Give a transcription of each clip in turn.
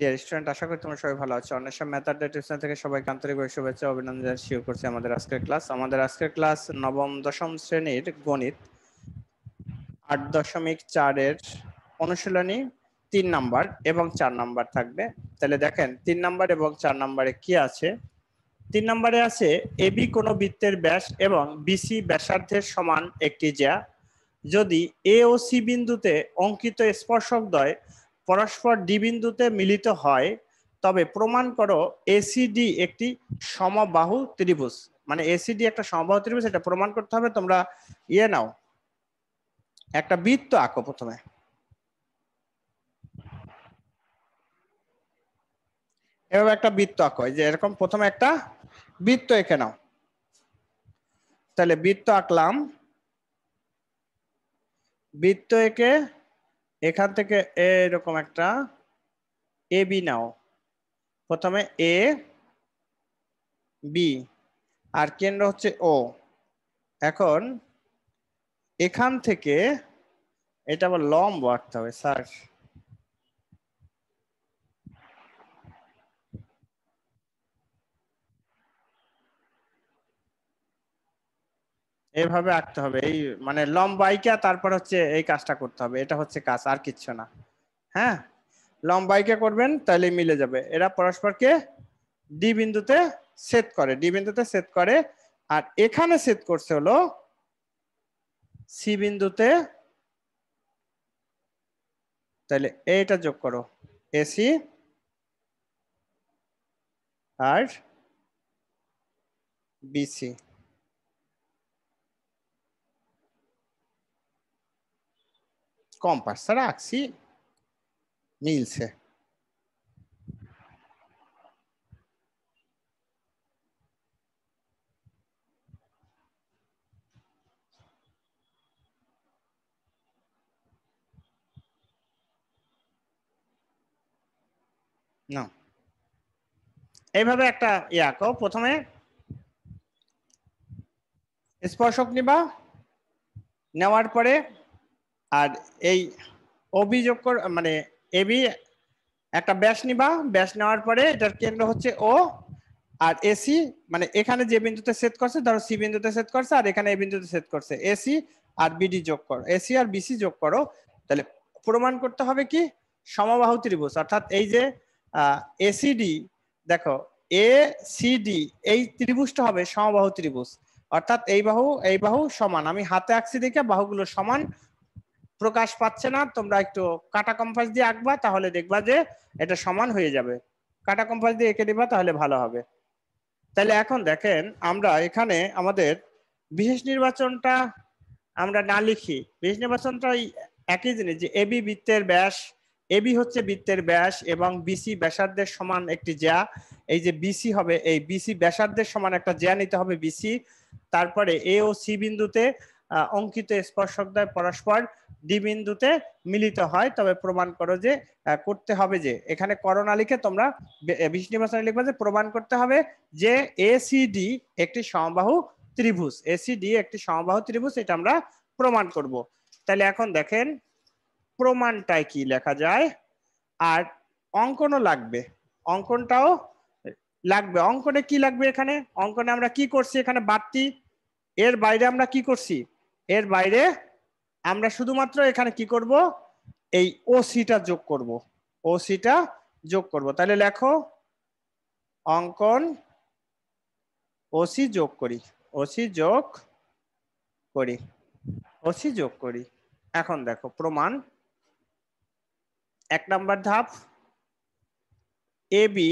Dear student আশা করি তোমরা সবাই ভালো আছো অন্বেষণ মেথড টিউশন থেকে সবাইকে আন্তরিকভাবে শুভেচ্ছা অভিনন্দন জানিয়ে করছে আমাদের আজকের ক্লাস আমাদের আজকের ক্লাস নবম দশম শ্রেণীর গণিত আট দশমিক চারের অনুশীলনী তিন নাম্বার এবং চার নাম্বার থাকবে তাহলে দেখেন তিন নাম্বার এবং চার নাম্বারে কি আছে তিন নাম্বারে আছে এবি কোনো বৃত্তের ব্যাস এবং বিসি ব্যাসার্ধের সমান একটি জ্যা যদি এ ও সি বিন্দুতে অঙ্কিত স্পর্শক দ্বয় পরস্পর দ্বিবিন্দুতে মিলিত হয় তবে প্রমাণ করো এসিডি একটি সমবাহু ত্রিভুজ মানে এসিডি একটা সমবাহু ত্রিভুজ এটা প্রমাণ করতে হবে তোমরা ইয়ে নাও একটা বৃত্ত আঁকো প্রথমে এভাবে একটা বৃত্ত আঁকো যে এরকম প্রথমে একটা বৃত্ত এঁকে নাও তাহলে বৃত্ত আঁকলাম বৃত্ত এঁকে এখান থেকে এরকম একটা এ বি নাও প্রথমে এ বি আর কেন্দ্র হচ্ছে ও এখন এখান থেকে এটা আবার লম্ব আঁকতে হবে স্যার এভাবে আঁকতে হবে এই মানে লম্বা আঁকা তারপর হচ্ছে এই কাজটা করতে হবে এটা হচ্ছে কাজ আর কিচ্ছু না হ্যাঁ লম্বা আঁকা করবেন তাহলে মিলে যাবে এরা পরস্পরকে ডি বিন্দুতে সেট করে ডি বিন্দুতে সেট করে আর এখানে সেট করছে হলো সি বিন্দুতে তাহলে এইটা যোগ করো এসি আর বিসি scomparsa Raxi, Milse. না এইভাবে একটা ইয়া করো প্রথমে স্পর্শক নিবা নেওয়ার পরে আর এই অভিযোগ মানে এবি একটা ব্যাস নিবা ব্যাস নেওয়ার পরে এটার কেন্দ্র হচ্ছে ও আর এসি মানে এখানে যে বিন্দুতে সেট করছে ধরো সি বিন্দুতে সেট করছে আর এখানে এ বিন্দুতে সেট করছে এসি আর বিডি যোগ করো এসি আর বিসি যোগ করো তাহলে প্রমাণ করতে হবে কি সমবাহু ত্রিভুজ অর্থাৎ এই যে এসিডি দেখো এ সিডি এই ত্রিভুজটা হবে সমবাহু ত্রিভুজ অর্থাৎ এই বাহু এই বাহু সমান আমি হাতে আঁকছি দেখে বাহুগুলো সমান প্রকাশ পাচ্ছে না তোমরা একটু কাটা কম্পাস দিয়ে আঁকবা তাহলে দেখবা যে এটা সমান হয়ে যাবে কাটা কম্পাস দিয়ে এঁকে দিবা তাহলে ভালো হবে তাহলে এখন দেখেন আমরা এখানে আমাদের বিশেষ নির্বাচনটা আমরা না লিখি বিশেষ নির্বাচনটা একই জিনিস যে এবি বৃত্তের ব্যাস এবি হচ্ছে বৃত্তের ব্যাস এবং বিসি ব্যাসার্ধের সমান একটি জ্যা এই যে বিসি হবে এই বিসি ব্যাসার্ধের সমান একটা জ্যা নিতে হবে বিসি তারপরে এ ও সি বিন্দুতে অঙ্কিত স্পর্শকদ্বয় পরস্পর ডিবিন্দুতে মিলিত হয় তবে প্রমাণ করো যে করতে হবে যে এখানে করোনা লিখে তোমরা বিষ্ণুবাসনে লিখবে যে প্রমাণ করতে হবে যে এসিডি একটি সমবাহু ত্রিভুজ এসিডি একটি সমবাহু ত্রিভুজ এটা আমরা প্রমাণ করব তাহলে এখন দেখেন প্রমাণটায় কি লেখা যায় আর অঙ্কনও লাগবে অঙ্কনটাও লাগবে অঙ্কনে কি লাগবে এখানে অঙ্কনে আমরা কি করছি এখানে বাড়তি এর বাইরে আমরা কি করছি এর বাইরে আমরা শুধুমাত্র এখানে কি করব এই ও সিটা যোগ করব ও সিটা যোগ করব তাহলে লেখো অঙ্কন ওসি যোগ করি ওসি যোগ করি ওসি যোগ করি এখন দেখো প্রমাণ এক নাম্বার ধাপ এ বি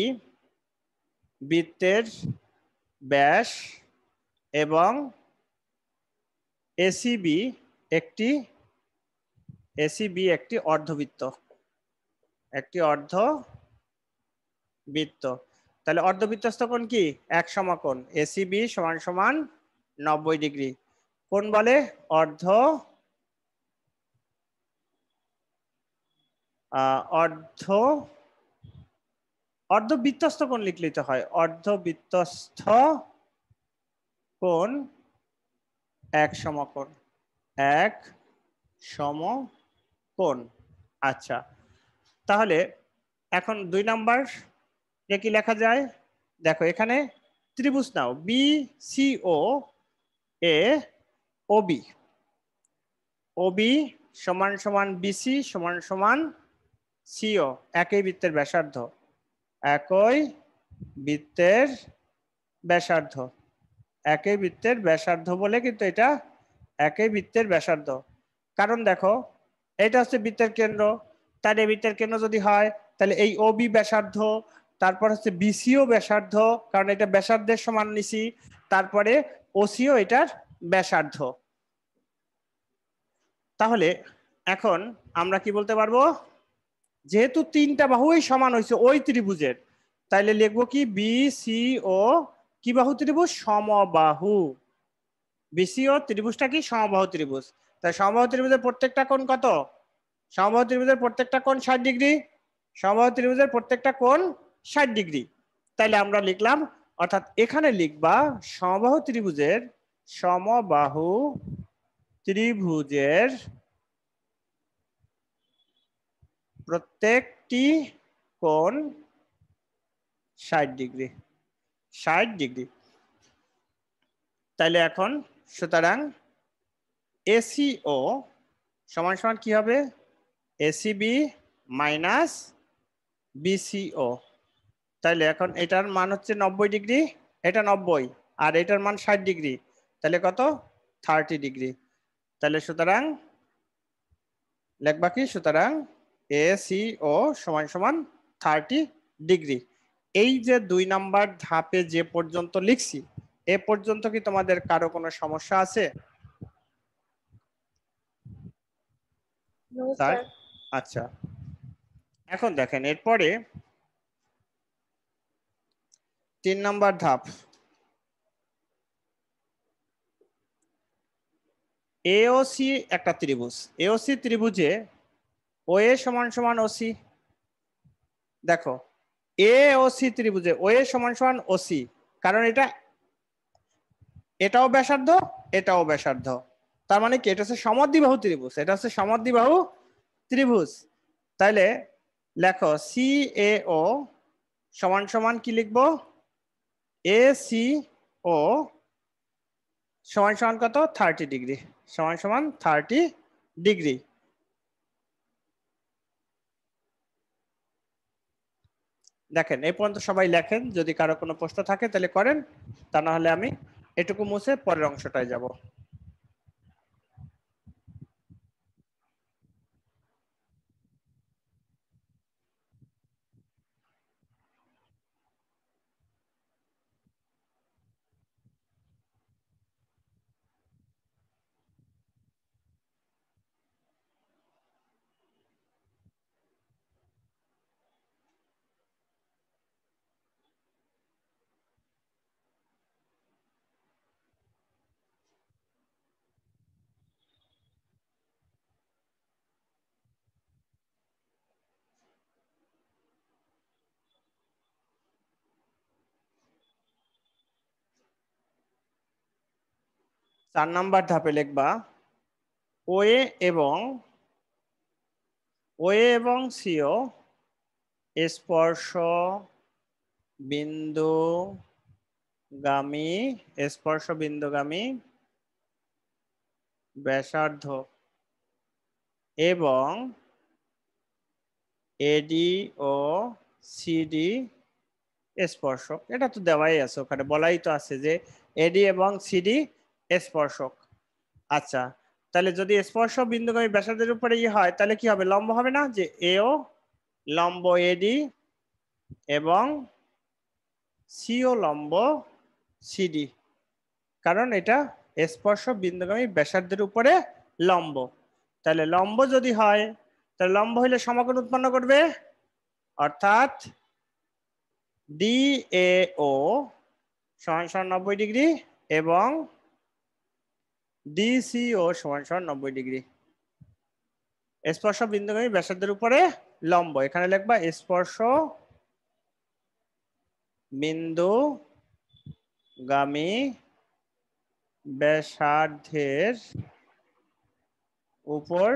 বৃত্তের ব্যাস এবং এসিবি একটি এসি বি একটি অর্ধবৃত্ত একটি অর্ধ বৃত্ত তাহলে অর্ধবৃত্তস্থ কোণ কি এক সমাকোণ এসি বি সমান সমান নব্বই ডিগ্রি কোন বলে অর্ধ অর্ধ অর্ধ অর্ধবৃত্তস্থ কোণ লিখলিত হয় অর্ধ বৃত্তস্থ কোণ এক সমাকোণ এক সম কোন আচ্ছা তাহলে এখন দুই নাম্বার এ কি লেখা যায় দেখো এখানে ত্রিভুজ নাও বি সি ও এ ওবি ওবি সমান সমান বিসি সমান সমান সিও একই বৃত্তের ব্যাসার্ধ একই বৃত্তের ব্যাসার্ধ একই বৃত্তের ব্যাসার্ধ বলে কিন্তু এটা একই বৃত্তের ব্যাসার্ধ কারণ দেখো এটা হচ্ছে বৃত্তের কেন্দ্র তাহলে বৃত্তের কেন্দ্র যদি হয় তাহলে এই ও বি ব্যাসার্ধ তারপর হচ্ছে বিসিও ব্যাসার্ধ কারণ এটা ব্যাসার্ধের সমান নিছি তারপরে ওসিও এটার ব্যাসার্ধ তাহলে এখন আমরা কি বলতে পারবো যেহেতু তিনটা বাহুই সমান হয়েছে ওই ত্রিভুজের তাইলে লিখবো কি বি সি ও কি বাহু ত্রিভুজ সমবাহু বিসিও ত্রিভুজটা কি সমবাহু ত্রিভুজ তাই সমবাহু ত্রিভুজের প্রত্যেকটা কোণ কত সমবাহু ত্রিভুজের প্রত্যেকটা কোণ ষাট ডিগ্রি সমবাহু ত্রিভুজের প্রত্যেকটা কোণ ষাট ডিগ্রি তাইলে আমরা লিখলাম অর্থাৎ এখানে লিখবা সমবাহু ত্রিভুজের সমবাহু ত্রিভুজের প্রত্যেকটি কোণ ষাট ডিগ্রি ষাট ডিগ্রি তাহলে এখন সুতরাং এসিও সমান সমান কি হবে এসিবি মাইনাস বিসিও তাহলে এখন এটার মান হচ্ছে নব্বই ডিগ্রি এটা নব্বই আর এটার মান ষাট ডিগ্রি তাহলে কত থার্টি ডিগ্রি তাহলে সুতরাং লেখবা কি সুতরাং এসিও সমান সমান থার্টি ডিগ্রি এই যে দুই নাম্বার ধাপে যে পর্যন্ত লিখছি এ পর্যন্ত কি তোমাদের কারো কোনো সমস্যা আছে আচ্ছা এখন দেখেন এরপরে তিন নম্বর ধাপ এওসি একটা ত্রিভুজ এওসি ত্রিভুজে ও এ সমান সমান ওসি দেখো এ ও সি ত্রিভুজে ও এ সমান সমান ওসি কারণ এটা এটাও ব্যাসার্ধ এটাও ব্যাসার্ধ তার মানে কি এটা হচ্ছে বাহু ত্রিভুজ এটা হচ্ছে সমদ্বিবাহু ত্রিভুজ তাইলে লেখো সি এ ও সমান সমান কি লিখবো এ সি ও সমান সমান কত থার্টি ডিগ্রি সমান সমান থার্টি ডিগ্রি দেখেন এই পর্যন্ত সবাই লেখেন যদি কারো কোনো প্রশ্ন থাকে তাহলে করেন তা না হলে আমি এটুকু মুছে পরের অংশটায় যাব চার নাম্বার ধাপে লিখবা ওয়ে এবং ওয়ে এবং সিও স্পর্শ বিন্দু গামী স্পর্শ বিন্দুগামী ব্যাসার্ধ এবং এডি ও সিডি স্পর্শ এটা তো দেওয়াই আছে ওখানে বলাই তো আছে যে এডি এবং সিডি স্পর্শক আচ্ছা তাহলে যদি স্পর্শ বিন্দুগামী ব্যাসার্ধের উপরে ই হয় তাহলে কি হবে লম্ব হবে না যে এও লম্ব এডি এবং সিও লম্ব সিডি কারণ এটা স্পর্শ বিন্দুগামী ব্যাসার্ধের উপরে লম্ব তাহলে লম্ব যদি হয় তাহলে লম্ব হইলে সমাকোণ উৎপন্ন করবে অর্থাৎ ডি ও সমান সমান নব্বই ডিগ্রি এবং ডিসিও সমান সমান নব্বই ডিগ্রি স্পর্শ বিন্দুগামী ব্যাসার্ধের উপরে লম্ব এখানে লেখবা স্পর্শ বিন্দু গামী ব্যাসার্ধের উপর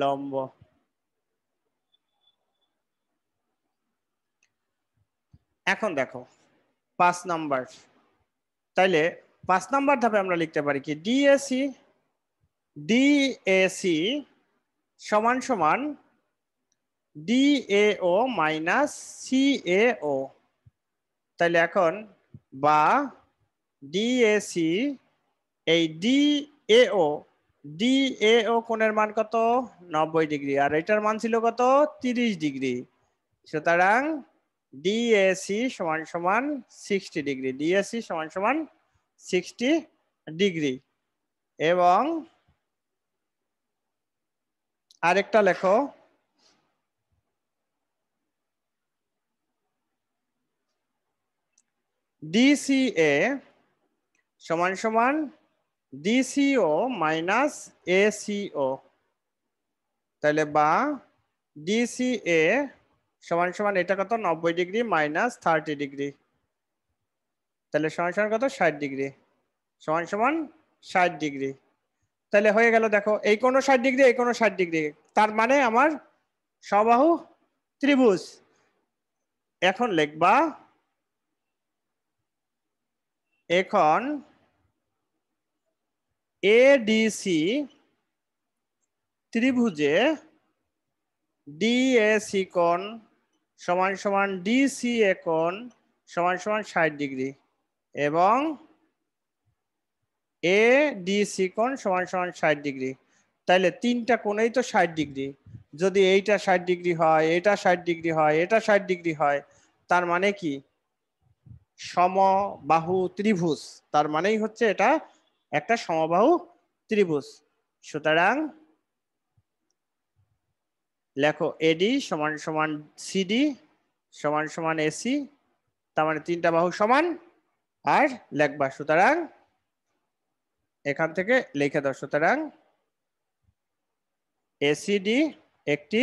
লম্ব এখন দেখো পাঁচ নাম্বার তাইলে পাঁচ নাম্বার ধাপে আমরা লিখতে পারি কি ডিএসি ডিএসি সমান সমান ডিএও মাইনাস সিএও তাহলে এখন বা ডিএসি এই ডিএও ডিএও কোণের মান কত নব্বই ডিগ্রি আর এটার মান ছিল কত তিরিশ ডিগ্রি সুতরাং ডিএসি সমান সমান সিক্সটি ডিগ্রি ডিএসি সমান সমান 60 ডিগ্রি এবং আরেকটা লেখো ডিসিএ সমান সমান ডিসিও মাইনাস এসিও তাহলে বা ডিসিএ সমান সমান এটা কত নব্বই ডিগ্রি মাইনাস থার্টি ডিগ্রি তাহলে সমান সমান কত ষাট ডিগ্রি সমান সমান ষাট ডিগ্রি তাহলে হয়ে গেল দেখো এই কোনো ষাট ডিগ্রি এই কোনো ষাট ডিগ্রি তার মানে আমার সবাহু ত্রিভুজ এখন লিখবা এখন এ ডিসি ত্রিভুজে ডিএসি কোণ সমান সমান ডিসি এ কোণ সমান সমান ষাট ডিগ্রি এবং এ ডি সি কোণ সমান সমান ষাট ডিগ্রি তাইলে তিনটা কোণেই তো ষাট ডিগ্রি যদি এইটা ষাট ডিগ্রি হয় এটা ষাট ডিগ্রি হয় এটা ষাট ডিগ্রি হয় তার মানে কি সমবাহু ত্রিভুজ তার মানেই হচ্ছে এটা একটা সমবাহু ত্রিভুজ সুতরাং লেখো এডি সমান সমান সিডি সমান সমান এসি তার মানে তিনটা বাহু সমান আর লেখবা সুতরাং এখান থেকে লিখে দাও সুতরাং এসিডি একটি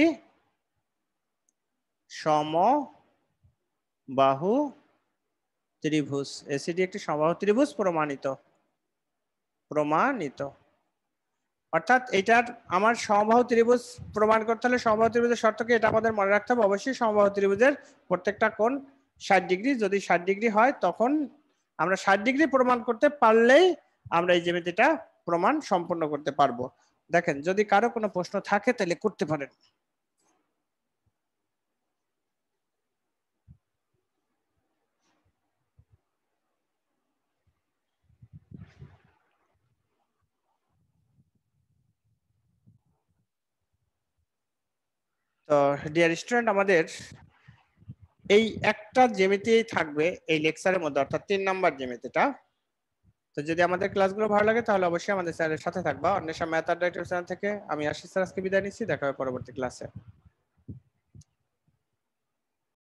সম বাহু ত্রিভুজ এসিডি একটি সমবাহু ত্রিভুজ প্রমাণিত প্রমাণিত অর্থাৎ এটার আমার সমবাহু ত্রিভুজ প্রমাণ করতে হলে সমবাহু ত্রিভুজের শর্তকে এটা আমাদের মনে রাখতে হবে অবশ্যই সমবাহু ত্রিভুজের প্রত্যেকটা কোণ ষাট ডিগ্রি যদি ষাট ডিগ্রি হয় তখন আমরা ষাট ডিগ্রি প্রমাণ করতে পারলেই আমরা এই জ্যামিতিটা প্রমাণ সম্পন্ন করতে পারবো দেখেন যদি কারো কোনো প্রশ্ন থাকে তাহলে করতে পারেন তো ডিয়ার স্টুডেন্ট আমাদের এই একটা জেমিতেই থাকবে এই লেকচারের মধ্যে অর্থাৎ তিন নম্বর জেমিতেটা তো যদি আমাদের ক্লাসগুলো ভালো লাগে তাহলে অবশ্যই আমাদের স্যারের সাথে থাকবা অন্বেষা ম্যাথ থেকে আমি আশিস স্যার আজকে বিদায় নিচ্ছি দেখা হবে পরবর্তী ক্লাসে